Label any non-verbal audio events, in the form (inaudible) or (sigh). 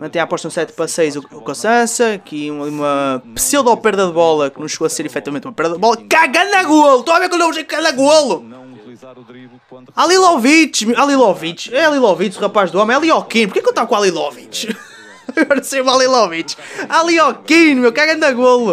Mantém a aposta um 7 para 6 o, o Aqui uma, pseudo-perda de bola que não chegou a ser efetivamente uma perda de bola. Cagando a golo! Estão a ver quando eu cagando a golo! Alilovic! Alilovic! É Alilovic o rapaz do homem. É Alioquim. Porquê que eu estava com Alilovic? É, é. (laughs) Agora sei o Alilovic. Alioquim, meu. Cagando a golo!